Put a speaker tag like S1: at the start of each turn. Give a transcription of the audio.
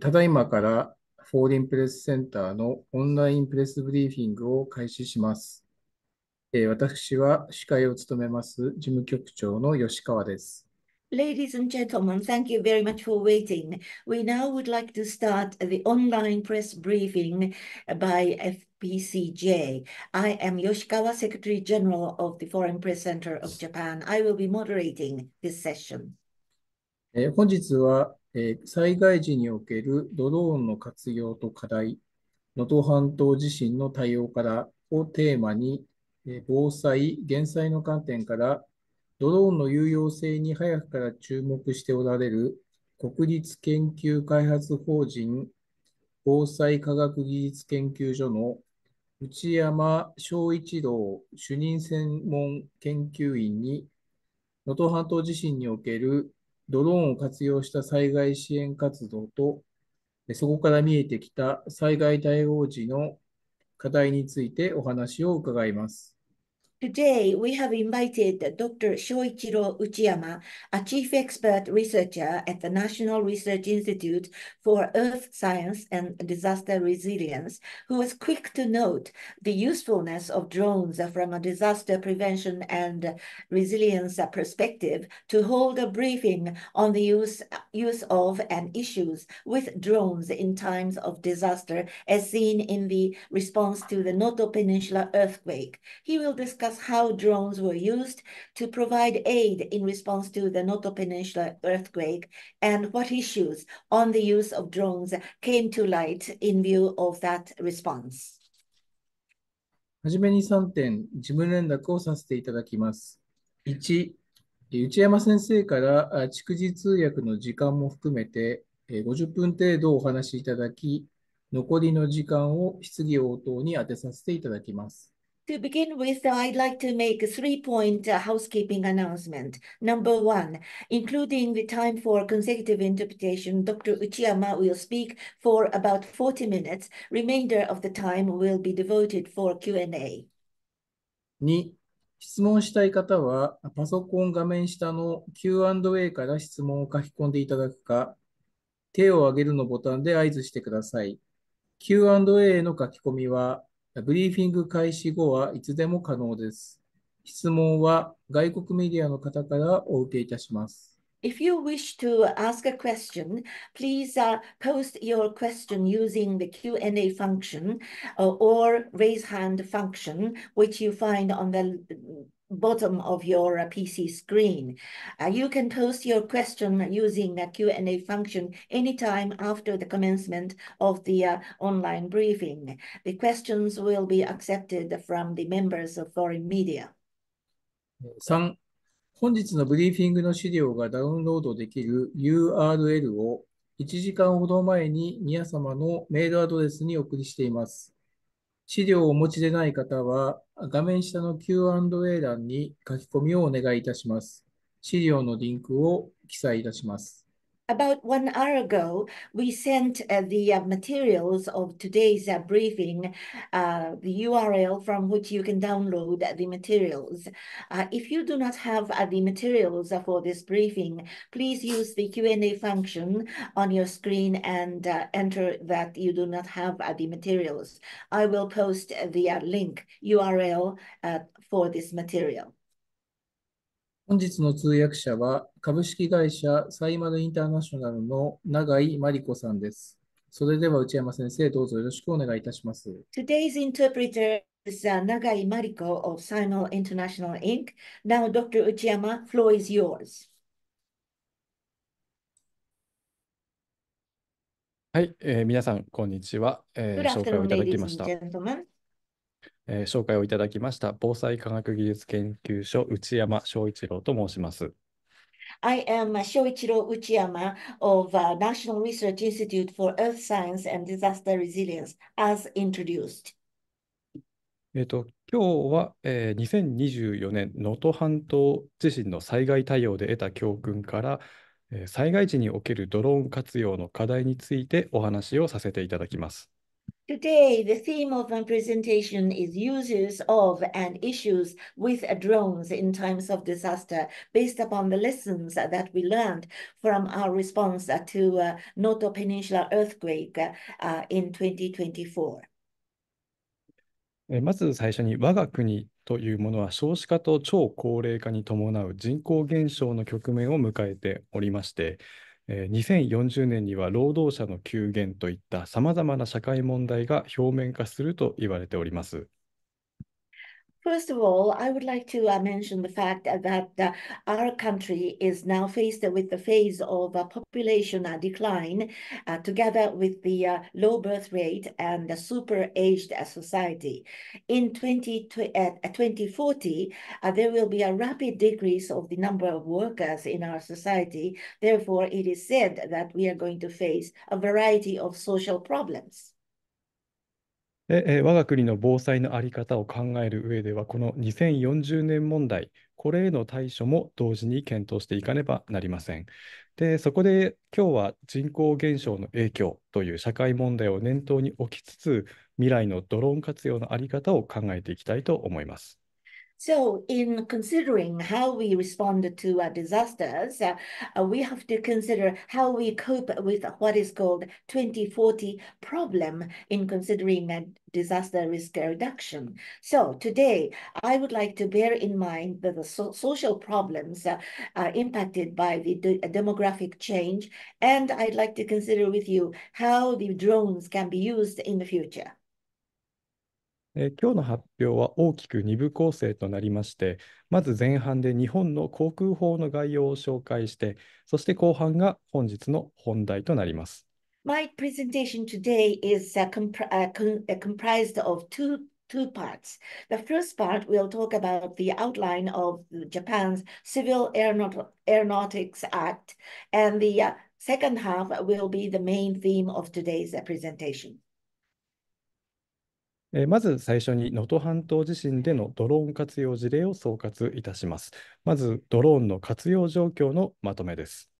S1: ただいまからフォーリンプレスセンターのオンラインプレスブリーフィングを開始します。私は司会を務めます事務局長の吉川です。
S2: Ladies and gentlemen, thank you very much for waiting. We now would like to start the online press briefing by FPCJ. I am Yoshikawa, Secretary General of the Foreign Press Center of Japan. I will be moderating this session.
S1: 本日はえ災害時におけるドローンの活用と課題、能登半島地震の対応からをテーマに、え防災・減災の観点から、ドローンの有用性に早くから注目しておられる国立研究開発法人防災科学技術研究所の内山昭一郎主任専門研究員に能登半島地震におけるドローンを活用した災害支援活動と、そこから見えてきた災害対応時の課題についてお話を伺います。
S2: Today, we have invited Dr. Shoichiro Uchiyama, a chief expert researcher at the National Research Institute for Earth Science and Disaster Resilience, who was quick to note the usefulness of drones from a disaster prevention and resilience perspective to hold a briefing on the use, use of and issues with drones in times of disaster, as seen in the response to the Noto Peninsula earthquake. He will discuss discuss how drones were used to provide aid in response to the Noto Peninsula earthquake and what issues on the use of drones came to light in view of that response.
S1: はじめに3点、事務連絡をさせていただきます。1、内山先生から蓄次通訳の時間も含めて50分程度お話しいただき、残りの時間を質疑応答に充てさせていただきます。
S2: To begin with, I'd like to make three-point housekeeping announcement. Number one, including the time for consecutive interpretation, Dr. Uchiyama will speak for about 40 minutes. Remainder of the time will be devoted for Q&A.
S1: 2、質問したい方は、パソコン画面下の Q&A から質問を書き込んでいただくか、手を挙げるのボタンで合図してください。Q&A の書き込みは、ブリーフィング開始後はいつでも可能です。質問は外国メディアの方からお受けいたします。
S2: If you wish to ask a question, please uh, post your question using the Q&A function or raise hand function, which you find on the bottom of your PC screen. you can post your question using the Q&A function anytime after the commencement of the online briefing. The questions will be accepted from the members of foreign media.
S1: 3. 本日のブリーフィングの資料がダウンロードできる URL を1時間ほど前に皆様のメールアドレスにお送りしています。資料をお持ちでない方は、画面下の Q&A 欄に書き込みをお願いいたします。資料のリンクを記載いたします。
S2: About one hour ago, we sent uh, the uh, materials of today's uh, briefing, uh, the URL from which you can download the materials. Uh, if you do not have uh, the materials for this briefing, please use the Q&A function on your screen and enter that you do not have the materials. I will post the link URL for this material.
S1: 本日の通訳者は株式会社サイマルインターナショナルの永井真理子さんです。それでは内山先生、どうぞよろしくお願いいたします。
S2: Today's interpreter is、uh, Nagai m a o f Sino International Inc. Now, Dr. 内山、floor is yours.
S3: はい、えー、皆さん、こんにちは、えー。紹介をいただきました。えー、紹介をいただきました防災科学技術研究所内山翔一郎と申します。
S2: I am Shoichiro Uchiyama of uh, National Research Institute for Earth Science and Disaster Resilience, as introduced.
S3: えっと、今日は、えー、2024年能登半島地震の災害対応で得た教訓から、えー、災害時におけるドローン活用の課題についてお話をさせていただきます。
S2: Today, the theme of my presentation is uses of and issues with drones in times of disaster based upon the lessons that we learned from our response to uh, Noto Peninsula earthquake uh, in 2024.
S3: まず最初に我が国というものは少子化と超高齢化に伴う人口減少の局面を迎えておりまして、2040年には労働者の急減といったさまざまな社会問題が表面化すると言われております。
S2: First of all, I would like to uh, mention the fact that uh, our country is now faced with the phase of uh, population decline, uh, together with the uh, low birth rate and the super-aged uh, society. In 20, 2040, there will be a rapid decrease of the number of workers in our society. Therefore, it is said that we are going to face a variety of social problems.
S3: で、え我が国の防災の在り方を考える上では、この2040年問題、これへの対処も同時に検討していかねばなりません。で、そこで今日は人口減少の影響という社会問題を念頭に置きつつ、未来のドローン活用の在り方を考えていきたいと思います。
S2: So in considering how we respond to uh, disasters, uh, uh, we have to consider how we cope with what is called 2040 problem in considering that disaster risk reduction. So today, I would like to bear in mind that the so social problems uh, are impacted by the de demographic change, and I'd like to consider with you how the drones can be used in the future.
S3: え今日の発表は大きく2部構成となりまして、まず前半で日本の航空法の概要を紹介して、そして後半が本日の本題となります。
S2: My presentation today is、comp r i s e d of two two parts. The first part will talk about the outline of Japan's Civil Aeronaut i c s Act, and the second half will be the main theme of today's presentation.
S3: えまず最初に能登半島地震でのドローン活用事例を総括いたします。まず、ドローンの活用状況のまとめです。